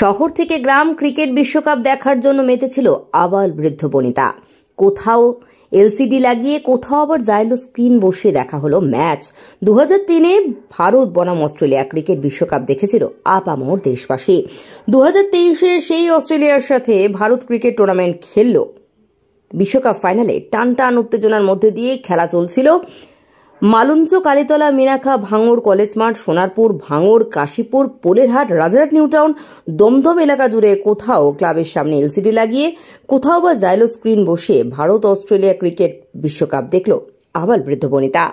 শহর থেকে গ্রাম ক্রিকেট বিশ্বকাপ দেখার জন্য মেতেছিল আবাল বৃদ্ধ বনিতা কোথাও এলসিডি লাগিয়ে কোথাও আবার জাইলো স্ক্রিন বসিয়ে দেখা হলো ম্যাচ দু হাজার তিনে ভারত বনাম অস্ট্রেলিয়া ক্রিকেট বিশ্বকাপ দেখেছিল আপামর দেশবাসী দু হাজার তেইশে সেই অস্ট্রেলিয়ার সাথে ভারত ক্রিকেট টুর্নামেন্ট খেলল বিশ্বকাপ ফাইনালে টান টান উত্তেজনার মধ্যে দিয়ে খেলা চলছিল মালুঞ্চ কালীতলা মিনাখা ভাঙড় কলেজ মাঠ সোনারপুর ভাঙড় কাশীপুর পোলেরহাট রাজারহাট নিউটাউন দমদম এলাকা জুড়ে কোথাও ক্লাবের সামনে এলসিডি লাগিয়ে কোথাও বা জাইলো স্ক্রিন বসে ভারত অস্ট্রেলিয়া ক্রিকেট বিশ্বকাপ দেখল আবার বৃদ্ধ বনিতা